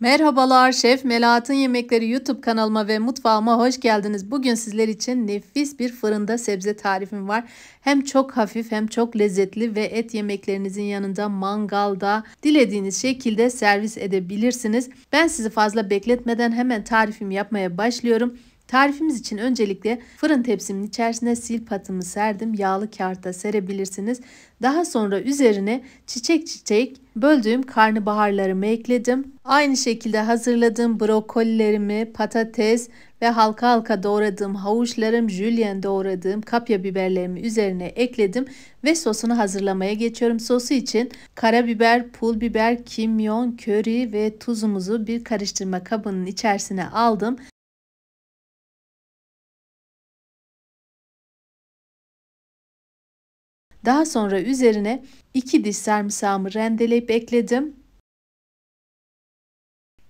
Merhabalar Şef Melahat'ın Yemekleri YouTube kanalıma ve mutfağıma hoş geldiniz. Bugün sizler için nefis bir fırında sebze tarifim var. Hem çok hafif hem çok lezzetli ve et yemeklerinizin yanında mangalda dilediğiniz şekilde servis edebilirsiniz. Ben sizi fazla bekletmeden hemen tarifimi yapmaya başlıyorum. Tarifimiz için öncelikle fırın tepsimin içerisine sil patımı serdim. Yağlı kağıtta serebilirsiniz. Daha sonra üzerine çiçek çiçek böldüğüm karnabaharlarımı ekledim. Aynı şekilde hazırladığım brokollerimi, patates ve halka halka doğradığım havuçlarım, jülyen doğradığım kapya biberlerimi üzerine ekledim ve sosunu hazırlamaya geçiyorum. Sosu için karabiber, pul biber, kimyon, köri ve tuzumuzu bir karıştırma kabının içerisine aldım. Daha sonra üzerine iki diş sarımsağımı rendeleyip ekledim.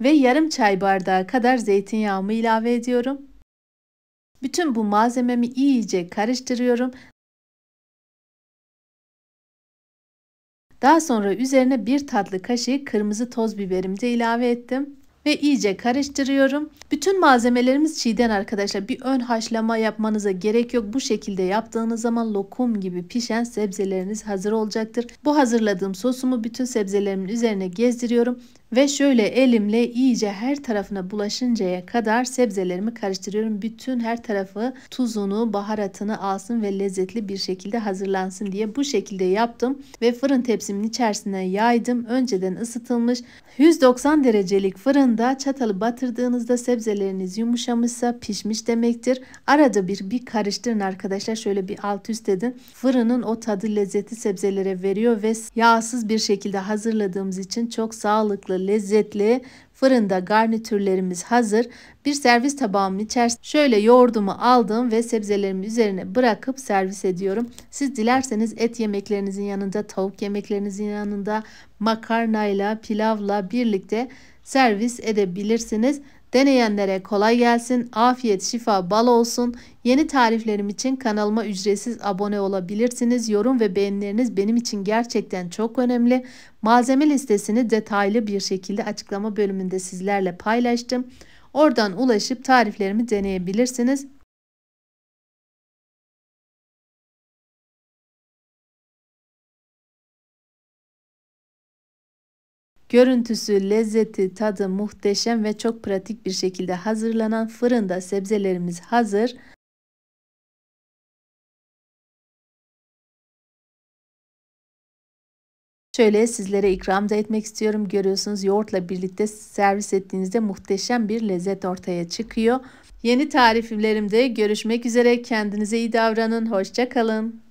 Ve yarım çay bardağı kadar zeytinyağımı ilave ediyorum. Bütün bu malzememi iyice karıştırıyorum. Daha sonra üzerine bir tatlı kaşığı kırmızı toz biberimi de ilave ettim ve iyice karıştırıyorum. Bütün malzemelerimiz çiğden arkadaşlar. Bir ön haşlama yapmanıza gerek yok. Bu şekilde yaptığınız zaman lokum gibi pişen sebzeleriniz hazır olacaktır. Bu hazırladığım sosumu bütün sebzelerimin üzerine gezdiriyorum ve şöyle elimle iyice her tarafına bulaşıncaya kadar sebzelerimi karıştırıyorum. Bütün her tarafı tuzunu, baharatını alsın ve lezzetli bir şekilde hazırlansın diye bu şekilde yaptım. Ve fırın tepsimin içerisine yaydım. Önceden ısıtılmış 190 derecelik fırında çatalı batırdığınızda sebzeleriniz yumuşamışsa pişmiş demektir. Arada bir bir karıştırın arkadaşlar. Şöyle bir alt üst edin. Fırının o tadı lezzeti sebzelere veriyor ve yağsız bir şekilde hazırladığımız için çok sağlıklı tatlı, lezzetli fırında garnitürlerimiz hazır. Bir servis tabağımın içerisinde şöyle yoğurdumu aldım ve sebzelerimi üzerine bırakıp servis ediyorum. Siz dilerseniz et yemeklerinizin yanında, tavuk yemeklerinizin yanında makarnayla, pilavla birlikte servis edebilirsiniz. Deneyenlere kolay gelsin, afiyet, şifa bal olsun. Yeni tariflerim için kanalıma ücretsiz abone olabilirsiniz. Yorum ve beğenileriniz benim için gerçekten çok önemli. Malzeme listesini detaylı bir şekilde açıklama bölümünde sizlerle paylaştım. Oradan ulaşıp tariflerimi deneyebilirsiniz. Görüntüsü, lezzeti, tadı muhteşem ve çok pratik bir şekilde hazırlanan fırında sebzelerimiz hazır. Şöyle sizlere ikram da etmek istiyorum. Görüyorsunuz yoğurtla birlikte servis ettiğinizde muhteşem bir lezzet ortaya çıkıyor. Yeni tariflerimde görüşmek üzere. Kendinize iyi davranın. Hoşçakalın.